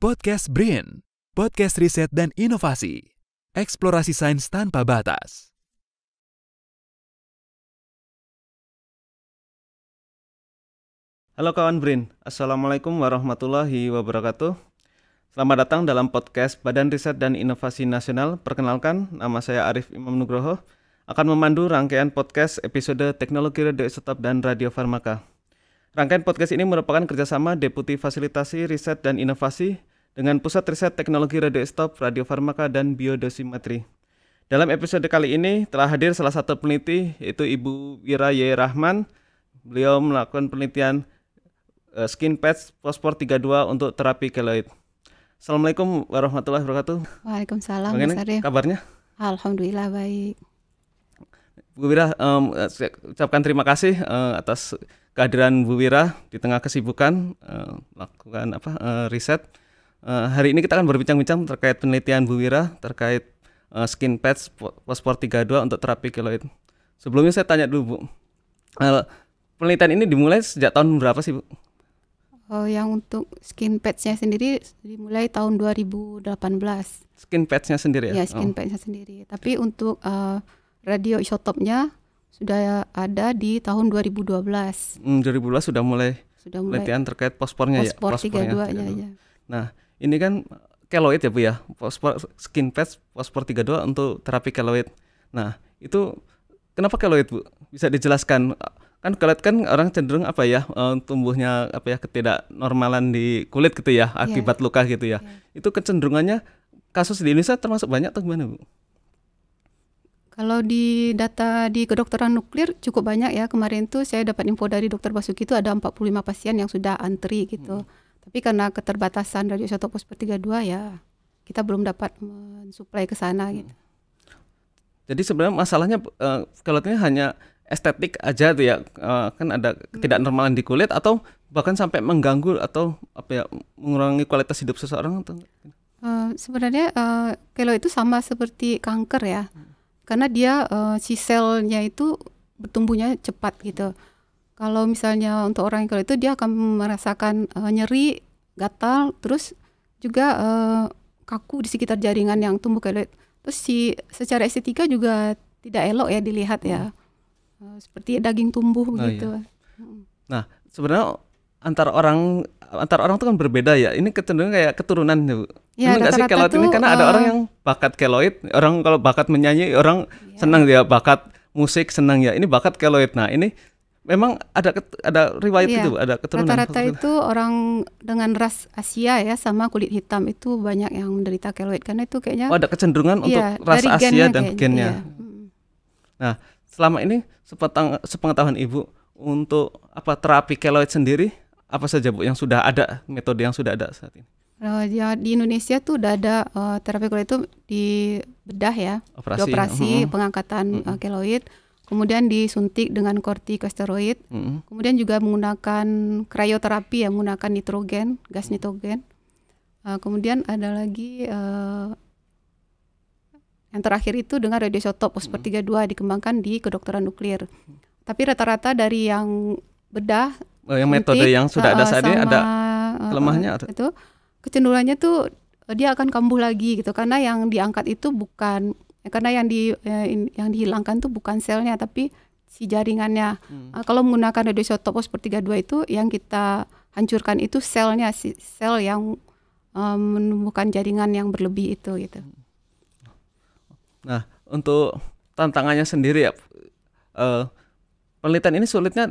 Podcast Brin, podcast riset dan inovasi. Eksplorasi sains tanpa batas. Halo kawan Brin, Assalamualaikum warahmatullahi wabarakatuh. Selamat datang dalam podcast Badan Riset dan Inovasi Nasional. Perkenalkan, nama saya Arief Imam Nugroho. Akan memandu rangkaian podcast episode Teknologi Radio Isotop dan Radio Farmaka. Rangkaian podcast ini merupakan kerjasama Deputi Fasilitasi Riset dan Inovasi dengan Pusat Riset Teknologi radio Stop, Radio Farmaka, dan Biodosimetri. Dalam episode kali ini telah hadir salah satu peneliti yaitu Ibu Wira Y. Rahman. Beliau melakukan penelitian eh, skin patch fosfor 32 untuk terapi keloid. Assalamualaikum warahmatullahi wabarakatuh. Waalaikumsalam. Bagaimana kabarnya? Alhamdulillah baik. Bu Wira, um, ucapkan terima kasih uh, atas kehadiran Bu Wira di tengah kesibukan uh, melakukan apa uh, riset. Eh, hari ini kita akan berbincang-bincang terkait penelitian Bu Wira terkait uh, skin patch fosfor 32 untuk terapi keloid. Sebelumnya saya tanya dulu Bu, uh, penelitian ini dimulai sejak tahun berapa sih Bu? Oh, yang untuk skin patch-nya sendiri dimulai tahun 2018. Skin patchnya sendiri ya? Ya skin oh. patch-nya sendiri. Tapi untuk uh, radio isotopnya sudah ada di tahun 2012. Hmm, 2012 sudah mulai sudah mulai penelitian terkait fosfornya ya. Fosfor 32-nya ya. Iya. Nah, ini kan keloid ya Bu ya. Fosfor skin patch fosfor 32 untuk terapi keloid. Nah, itu kenapa keloid Bu? Bisa dijelaskan? Kan keloid kan orang cenderung apa ya eh, tumbuhnya apa ya ketidaknormalan di kulit gitu ya iya. akibat yeah. luka gitu ya. Yeah. Itu kecenderungannya kasus di Indonesia termasuk banyak atau gimana Bu? Kalau di data di kedokteran nuklir cukup banyak ya. Kemarin tuh saya dapat info dari dokter Basuki itu ada 45 pasien yang sudah antri gitu. Hmm tapi karena keterbatasan dari isotopus per-32 ya kita belum dapat mensuplai ke sana hmm. gitu. Jadi sebenarnya masalahnya uh, eh, kelihatannya hanya estetik aja tuh ya uh, kan ada hmm. tidak normal di kulit atau bahkan sampai mengganggu atau apa ya mengurangi kualitas hidup seseorang atau uh, sebenarnya uh, kalau itu sama seperti kanker ya hmm. karena dia uh, si selnya itu bertumbuhnya cepat gitu hmm. Kalau misalnya untuk orang yang itu dia akan merasakan uh, nyeri, gatal, terus juga uh, kaku di sekitar jaringan yang tumbuh keloid. Gitu. Terus si secara estetika juga tidak elok ya dilihat ya. Uh, seperti daging tumbuh oh, gitu. Iya. Nah, sebenarnya antar orang antar orang itu kan berbeda ya. Ini kecenderungan kayak keturunan iya, tuh. Ya, -rata sih kalau ini karena uh, ada orang yang bakat keloid, orang kalau bakat menyanyi, orang iya. senang dia bakat musik senang ya. Ini bakat keloid. Nah, ini Memang ada ada riwayat iya. itu, ada keturunan. Rata-rata itu orang dengan ras Asia ya sama kulit hitam itu banyak yang menderita keloid karena itu kayaknya Oh, ada kecenderungan iya, untuk ras Asia ya dan kayaknya, gennya. Iya. Nah, selama ini sepetang, sepengetahuan Ibu untuk apa terapi keloid sendiri apa saja Bu yang sudah ada, metode yang sudah ada saat ini? Uh, ya, di Indonesia tuh udah ada uh, terapi keloid itu di bedah ya, operasi, operasi mm -hmm. pengangkatan mm -hmm. uh, keloid kemudian disuntik dengan kortikosteroid, mm -hmm. kemudian juga menggunakan krioterapi yang menggunakan nitrogen, gas nitrogen. Uh, kemudian ada lagi uh, yang terakhir itu dengan radioisotop per 32 dikembangkan di kedokteran nuklir. Tapi rata-rata dari yang bedah oh, yang suntik, metode yang sudah ada eh, saat ini ada kelemahannya atau itu kecenderungannya tuh dia akan kambuh lagi gitu karena yang diangkat itu bukan Ya, karena yang di ya, yang dihilangkan tuh bukan selnya tapi si jaringannya. Hmm. Uh, kalau menggunakan radioisotop seperti 32 itu yang kita hancurkan itu selnya si sel yang um, menumbuhkan jaringan yang berlebih itu gitu. Hmm. Nah, untuk tantangannya sendiri ya uh, penelitian ini sulitnya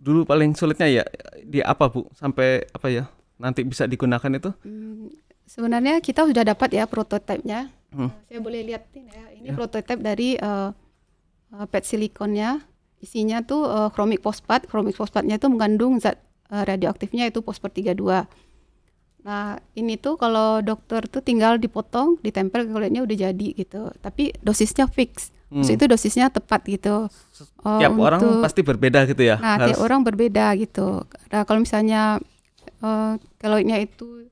dulu paling sulitnya ya di apa Bu sampai apa ya nanti bisa digunakan itu? Hmm, sebenarnya kita sudah dapat ya prototipenya Hmm. Saya boleh lihat ya. Ini yeah. prototipe dari uh, PET silikonnya. Isinya tuh uh, eh, chromic fosfat. Chromic fosfatnya itu mengandung zat uh, radioaktifnya itu fosfor 32. Nah, ini tuh kalau dokter tuh tinggal dipotong, ditempel ke kulitnya udah jadi gitu. Tapi dosisnya fix. Hmm. itu dosisnya tepat gitu. Tiap untuk, orang pasti berbeda gitu ya. Nah, Harus. tiap orang berbeda gitu. Nah, kalau misalnya uh, keloidnya itu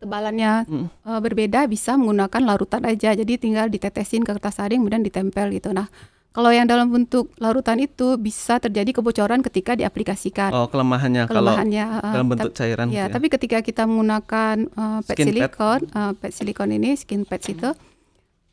ketebalannya hmm. uh, berbeda bisa menggunakan larutan aja. Jadi tinggal ditetesin ke kertas saring kemudian ditempel gitu. Nah, kalau yang dalam bentuk larutan itu bisa terjadi kebocoran ketika diaplikasikan. Oh, kelemahannya, kelemahannya kalau uh, eh, dalam bentuk cairan. Ya, gitu ya, tapi ketika kita menggunakan uh, pet silikon, pet. Uh, pet silikon ini skin pet itu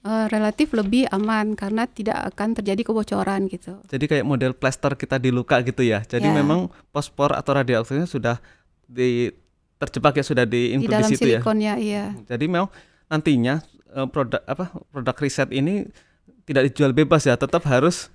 uh, relatif lebih aman karena tidak akan terjadi kebocoran gitu. Jadi kayak model plaster kita di luka gitu ya. Jadi ya. memang pospor atau radioaktifnya sudah di terjebak ya sudah di dalam situ ya. silikonnya, ya. iya. Jadi memang nantinya e, produk apa produk riset ini tidak dijual bebas ya, tetap harus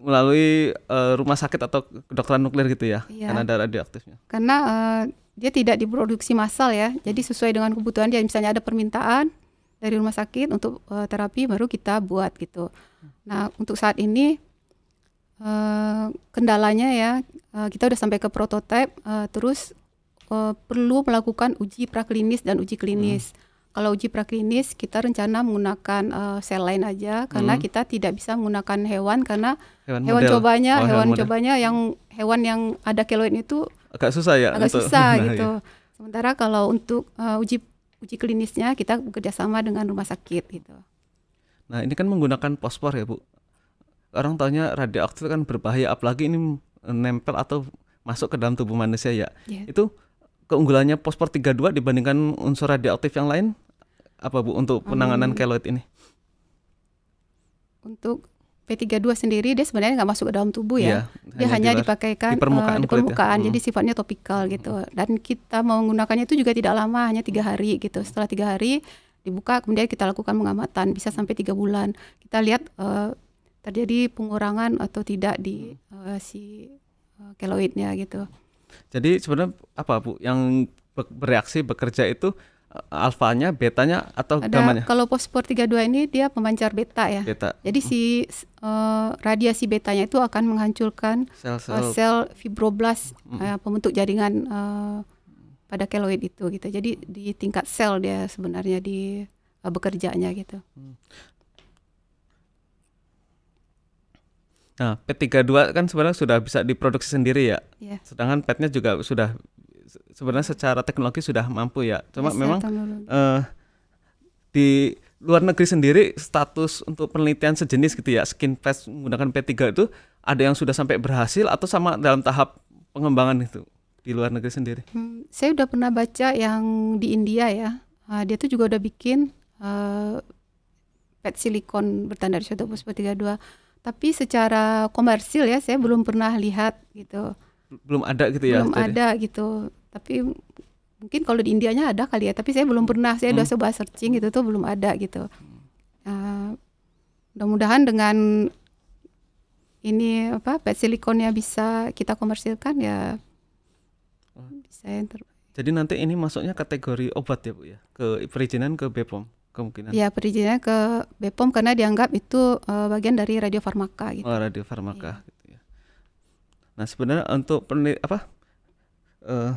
melalui uh, rumah sakit atau kedokteran nuklir gitu ya, iya. karena ada radioaktifnya. Karena uh, dia tidak diproduksi massal ya, jadi sesuai dengan kebutuhan dia. Misalnya ada permintaan dari rumah sakit untuk uh, terapi baru kita buat gitu. Nah untuk saat ini uh, kendalanya ya uh, kita udah sampai ke prototipe, uh, terus uh, perlu melakukan uji praklinis dan uji klinis. Hmm. Kalau uji praklinis kita rencana menggunakan uh, sel lain aja karena hmm. kita tidak bisa menggunakan hewan karena hewan, hewan cobanya oh, hewan, hewan cobanya yang hewan yang ada keloid itu agak susah ya agak untuk, susah nah, gitu. Iya. Sementara kalau untuk uh, uji uji klinisnya kita bekerjasama dengan rumah sakit gitu. Nah ini kan menggunakan pospor ya bu. Orang tanya radioaktif kan berbahaya apalagi ini nempel atau masuk ke dalam tubuh manusia ya. Yeah. Itu keunggulannya tiga 32 dibandingkan unsur radioaktif yang lain apa Bu untuk hmm. penanganan keloid ini? Untuk P32 sendiri dia sebenarnya nggak masuk ke dalam tubuh ya. ya dia hanya, hanya dipakaikan di permukaan, uh, di ya. permukaan ya. jadi sifatnya topikal gitu. Hmm. Dan kita menggunakannya itu juga tidak lama, hanya tiga hari gitu. Setelah tiga hari dibuka, kemudian kita lakukan pengamatan, bisa sampai tiga bulan. Kita lihat uh, terjadi pengurangan atau tidak di uh, si uh, keloidnya gitu. Jadi sebenarnya apa Bu yang bereaksi bekerja itu eh, alfanya, betanya atau Ada, gamanya? Kalau pospor 32 ini dia pemancar beta ya. Beta. Jadi hmm. si uh, radiasi betanya itu akan menghancurkan sel-sel uh, sel fibroblas uh, hmm. pembentuk jaringan uh, pada keloid itu gitu. Jadi di tingkat sel dia sebenarnya di uh, bekerjanya gitu. Hmm. Nah, pet 32 kan sebenarnya sudah bisa diproduksi sendiri ya. Yeah. Sedangkan petnya juga sudah sebenarnya iya. secara teknologi sudah mampu ya. Cuma yes, memang uh, di luar negeri sendiri status untuk penelitian sejenis gitu ya, skin patch menggunakan P3 itu ada yang sudah sampai berhasil atau sama dalam tahap pengembangan itu di luar negeri sendiri? Hmm, saya sudah pernah baca yang di India ya. Uh, dia tuh juga udah bikin uh, PET silikon bertanda di tiga 32 tapi secara komersil ya saya belum pernah lihat gitu belum ada gitu ya belum ada ada gitu tapi mungkin kalau di Indianya ada kali ya tapi saya belum pernah saya hmm. udah coba searching gitu tuh belum ada gitu uh, mudah-mudahan dengan ini apa pet silikonnya bisa kita komersilkan ya oh. bisa yang jadi nanti ini masuknya kategori obat ya bu ya ke perizinan ke BPOM kemungkinan? Ya perizinannya ke BPOM karena dianggap itu uh, bagian dari radiofarmaka gitu. Oh, radiofarmaka iya. gitu ya. Nah, sebenarnya untuk penelit apa? Uh,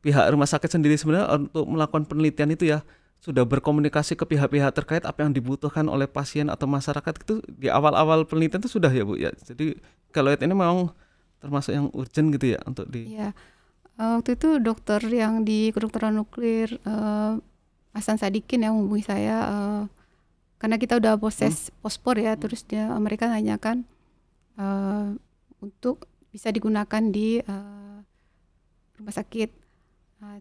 pihak rumah sakit sendiri sebenarnya untuk melakukan penelitian itu ya sudah berkomunikasi ke pihak-pihak terkait apa yang dibutuhkan oleh pasien atau masyarakat itu di awal-awal penelitian itu sudah ya Bu ya. Jadi kalau ini memang termasuk yang urgent gitu ya untuk di Iya. Eh, waktu itu dokter yang di kedokteran nuklir uh, Hasan Sadikin yang menghubungi saya uh, karena kita udah proses hmm. pospor ya, hmm. terus dia mereka tanyakan uh, eh, untuk bisa digunakan di uh, rumah sakit. Uh,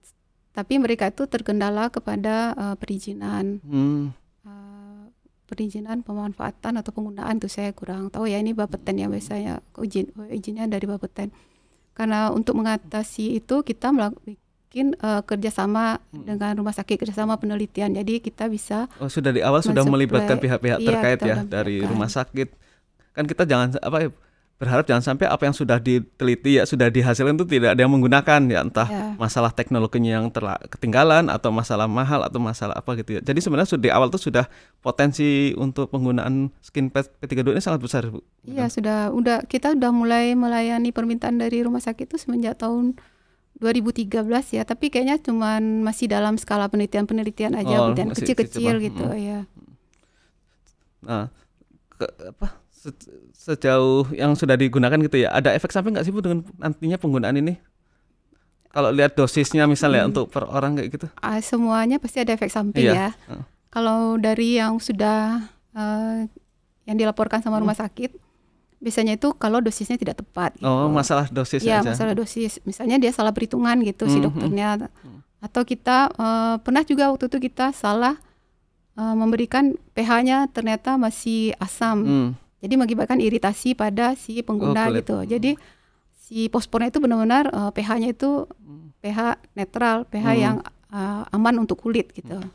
tapi mereka itu terkendala kepada uh, perizinan. Hmm. Uh, perizinan pemanfaatan atau penggunaan tuh saya kurang tahu ya ini Bapeten yang hmm. biasanya izin izinnya dari Bapeten. Karena untuk mengatasi itu kita melakukan mungkin uh, kerjasama hmm. dengan rumah sakit kerjasama penelitian. Jadi kita bisa oh, sudah di awal sudah melibatkan pihak-pihak iya, terkait iya, ya dari rumah sakit. Kan kita jangan apa ya berharap jangan sampai apa yang sudah diteliti ya sudah dihasilkan itu tidak ada yang menggunakan ya entah ya. masalah teknologinya yang terla ketinggalan atau masalah mahal atau masalah apa gitu ya. Jadi sebenarnya sudah di awal tuh sudah potensi untuk penggunaan skin pad P32 ini sangat besar Bu. Iya, sudah udah kita sudah mulai melayani permintaan dari rumah sakit itu semenjak tahun 2013 ya, tapi kayaknya cuman masih dalam skala penelitian-penelitian aja, oh, penelitian kecil-kecil gitu hmm. ya. Nah, ke, apa se sejauh yang sudah digunakan gitu ya, ada efek samping nggak sih Bu dengan nantinya penggunaan ini? Kalau lihat dosisnya misalnya hmm. untuk per orang kayak gitu? Ah, semuanya pasti ada efek samping iya. ya. Hmm. Kalau dari yang sudah uh, yang dilaporkan sama hmm. rumah sakit, biasanya itu kalau dosisnya tidak tepat. Gitu. Oh, masalah dosis ya, aja. masalah dosis. Misalnya dia salah perhitungan gitu mm -hmm. si hmm. dokternya atau kita uh, pernah juga waktu itu kita salah uh, memberikan pH-nya ternyata masih asam. Mm. Jadi mengakibatkan iritasi pada si pengguna oh, gitu. Hmm. Jadi si pospornya itu benar-benar uh, pH-nya itu pH netral, pH mm. yang uh, aman untuk kulit gitu. Hmm.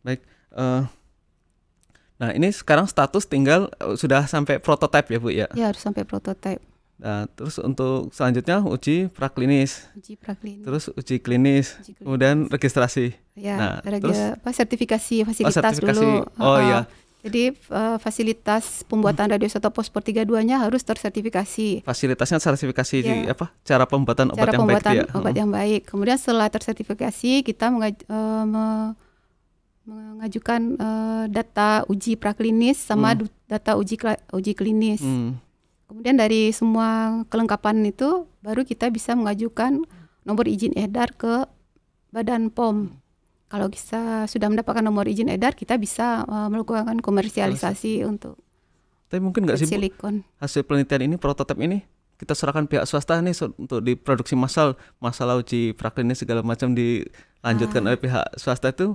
Baik, uh, Nah, ini sekarang status tinggal eh, sudah sampai prototipe ya, Bu ya? Ya, harus sampai prototipe. Nah, terus untuk selanjutnya uji praklinis. Uji praklinis. Terus uji klinis, uji klinis. kemudian registrasi. Ya, nah, rega, terus apa sertifikasi oh, fasilitas oh, sertifikasi. dulu. Oh, oh iya. Jadi uh, fasilitas pembuatan hmm. pos per 32-nya harus tersertifikasi. Fasilitasnya tersertifikasi ya. di iya. apa? Cara pembuatan obat cara yang pembuatan baik. Cara pembuatan obat ya. yang baik. Kemudian setelah tersertifikasi kita mengaj uh, mengajukan uh, data uji praklinis sama hmm. data uji uji klinis. Hmm. Kemudian dari semua kelengkapan itu baru kita bisa mengajukan nomor izin edar ke Badan POM. Kalau kita sudah mendapatkan nomor izin edar, kita bisa uh, melakukan komersialisasi Harus. untuk Tapi mungkin nggak sih silikon. Hasil penelitian ini prototipe ini kita serahkan pihak swasta nih untuk diproduksi massal masalah uji praklinis segala macam dilanjutkan ah. oleh pihak swasta itu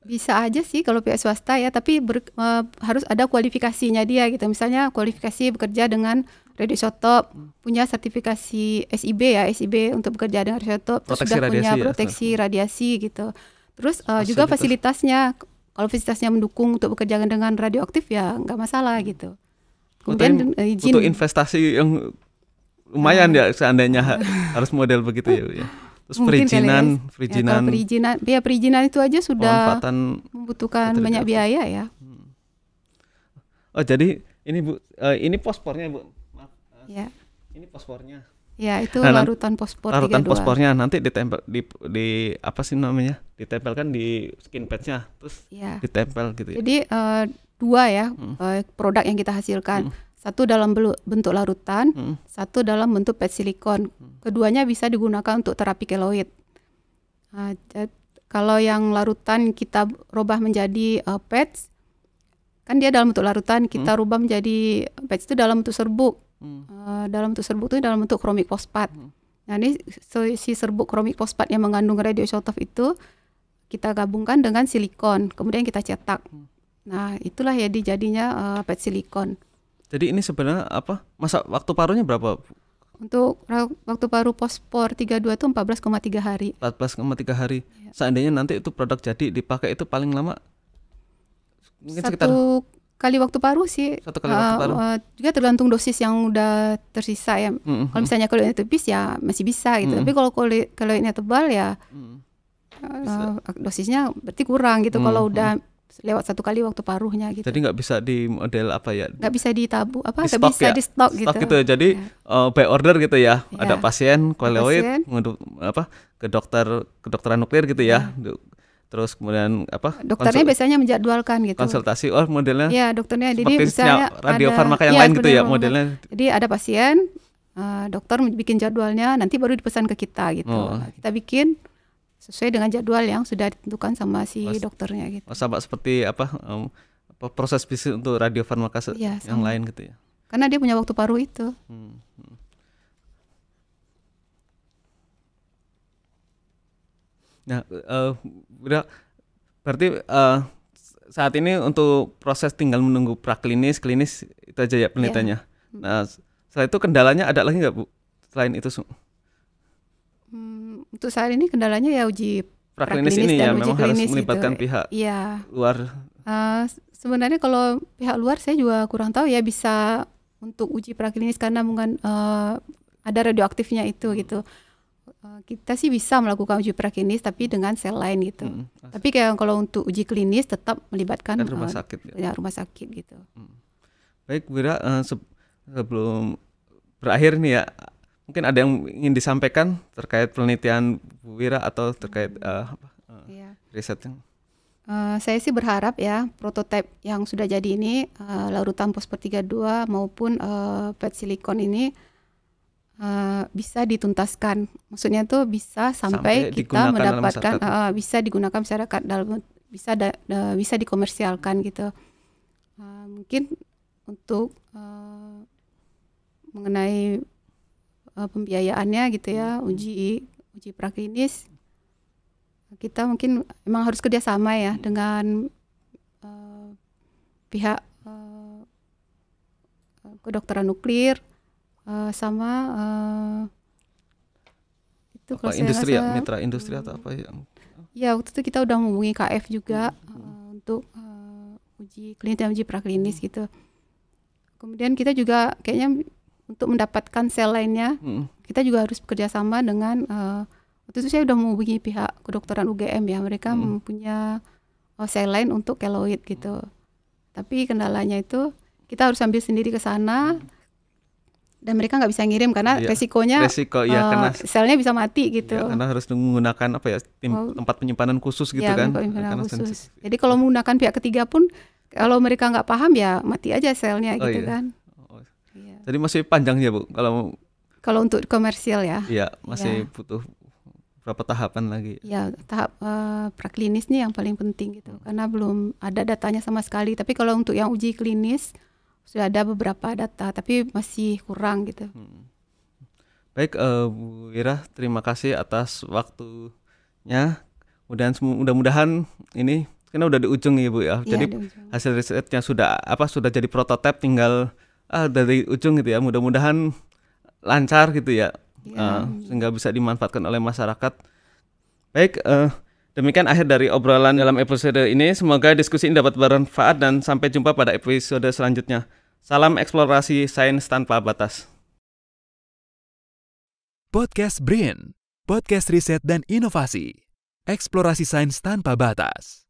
bisa aja sih kalau pihak swasta ya, tapi ber, e, harus ada kualifikasinya dia gitu. Misalnya kualifikasi bekerja dengan radiosotop, hmm. punya sertifikasi SIB ya, SIB untuk bekerja dengan radiosotop, terus sudah punya ya, proteksi ya, radiasi gitu. Terus uh, juga gitu, fasilitasnya, kalau fasilitasnya mendukung untuk bekerja dengan radioaktif ya nggak masalah hmm. gitu. Kemudian oh, izin untuk investasi yang lumayan ah. ya seandainya harus model begitu ya. ya. Terus perizinan, ya. perizinan. Ya, perizinan, ya perizinan itu aja sudah membutuhkan banyak biaya ya. Hmm. Oh, jadi ini Bu, uh, ini pospornya Bu. Maaf. Uh, ya. Ini pospornya. Ya, itu nah, larutan pospor Larutan pospornya nanti ditempel di di apa sih namanya? Ditempelkan di skin patchnya, Terus ya. ditempel gitu ya. Jadi uh, dua ya hmm. uh, produk yang kita hasilkan. Hmm satu dalam bentuk larutan, hmm. satu dalam bentuk PET silikon. Hmm. Keduanya bisa digunakan untuk terapi keloid. Nah, kalau yang larutan kita rubah menjadi uh, eh, PET, kan dia dalam bentuk larutan, kita hmm. rubah menjadi eh, PET itu dalam bentuk serbuk. Hmm. Uh, dalam bentuk serbuk itu dalam bentuk kromik fosfat. Hmm. Nah, ini si serbuk kromik fosfat yang mengandung radioisotop itu kita gabungkan dengan silikon, kemudian kita cetak. Hmm. Nah, itulah ya dijadinya uh, PET silikon. Jadi ini sebenarnya apa? Masa waktu parunya berapa? Untuk waktu paru pospor 32 itu 14,3 hari. 14,3 hari. Ya. Seandainya nanti itu produk jadi dipakai itu paling lama mungkin satu sekitar kali waktu paru sih. Satu kali uh, waktu eh, paru. Uh, juga tergantung dosis yang udah tersisa ya. Mm -hmm. Kalau misalnya kulitnya tipis ya masih bisa gitu. Mm -hmm. Tapi kalau kulit ini tebal ya mm -hmm. uh, dosisnya berarti kurang gitu. Mm -hmm. Kalau udah lewat satu kali waktu paruhnya gitu. Jadi nggak bisa di model apa ya? Nggak bisa ditabu apa? Nggak bisa ya? di stok gitu. Stok gitu ya. Jadi ya. Uh, by order gitu ya. ya. Ada pasien koleoid, apa ke dokter dokteran nuklir gitu ya. ya. Terus kemudian apa? Dokternya biasanya menjadwalkan gitu. Konsultasi oh modelnya. Iya, dokternya jadi misalnya radiofarmaka yang ya, lain gitu ya modelnya. Jadi ada pasien, uh, dokter bikin jadwalnya, nanti baru dipesan ke kita gitu. Oh. Kita bikin sesuai dengan jadwal yang sudah ditentukan sama si Mas, dokternya gitu. Oh, sama seperti apa um, proses bisnis untuk radiofarmaka ya, yang sama. lain gitu ya. Karena dia punya waktu paruh itu. Hmm. hmm. Nah, uh, berarti uh, saat ini untuk proses tinggal menunggu praklinis, klinis itu aja ya penelitiannya. Ya. Nah, setelah itu kendalanya ada lagi nggak bu? Selain itu, untuk saat ini kendalanya ya uji praklinis, ini ya uji memang harus gitu. melibatkan iya. pihak ya. luar. Uh, sebenarnya kalau pihak luar saya juga kurang tahu ya bisa untuk uji praklinis karena mungkin uh, ada radioaktifnya itu hmm. gitu. Uh, kita sih bisa melakukan uji praklinis tapi dengan sel lain gitu. Hmm. hmm. Tapi kayak kalau untuk uji klinis tetap melibatkan dan rumah sakit. Ya. ya rumah sakit gitu. Hmm. Baik, Wira uh, sebelum berakhir nih ya mungkin ada yang ingin disampaikan terkait penelitian Bu Wira atau terkait uh, apa, uh, riset yang Uh, saya sih berharap ya prototipe yang sudah jadi ini uh, larutan pospor 32 maupun uh, PET silikon ini uh, bisa dituntaskan. Maksudnya tuh bisa sampai, sampai kita mendapatkan uh, bisa digunakan masyarakat dalam bisa da, da, bisa dikomersialkan gitu. Uh, mungkin untuk uh, mengenai uh, pembiayaannya gitu ya hmm. uji uji praklinis kita mungkin emang harus kerjasama ya hmm. dengan uh, pihak uh, kedokteran nuklir uh, sama uh, itu apa industri ya mitra industri hmm. atau apa ya ya waktu itu kita udah menghubungi KF juga hmm. uh, untuk uh, uji klinis dan uji praklinis hmm. gitu kemudian kita juga kayaknya untuk mendapatkan sel lainnya hmm. kita juga harus bekerja sama dengan uh, waktu itu saya sudah menghubungi pihak kedokteran UGM ya mereka hmm. mempunyai eh, sel lain untuk keloid gitu tapi kendalanya itu kita harus ambil sendiri ke sana hmm. dan mereka nggak bisa ngirim karena ya, resikonya resiko ya uh, karena selnya bisa mati gitu. ya, karena harus menggunakan apa ya tim, oh. tempat penyimpanan khusus gitu ya, kan. Penyimpanan khusus. Sensitif. Jadi kalau menggunakan pihak ketiga pun kalau mereka nggak paham ya mati aja selnya oh, gitu iya. kan. Iya. Jadi masih panjang ya Bu kalau kalau untuk komersial ya? Iya, masih iya. butuh berapa tahapan lagi? Ya, tahap uh, praklinis yang paling penting gitu. Hmm. Karena belum ada datanya sama sekali. Tapi kalau untuk yang uji klinis sudah ada beberapa data, tapi masih kurang gitu. Hmm. Baik, uh, Bu Ira, terima kasih atas waktunya. Kemudian mudah-mudahan ini karena udah di ujung ya Bu ya. ya Jadi hasil risetnya sudah apa sudah jadi prototipe tinggal uh, dari ujung gitu ya mudah-mudahan lancar gitu ya yeah. Ya, uh, sehingga bisa dimanfaatkan oleh masyarakat baik uh, demikian akhir dari obrolan dalam episode ini semoga diskusi ini dapat bermanfaat dan sampai jumpa pada episode selanjutnya salam eksplorasi sains tanpa batas podcast Brain podcast riset dan inovasi eksplorasi sains tanpa batas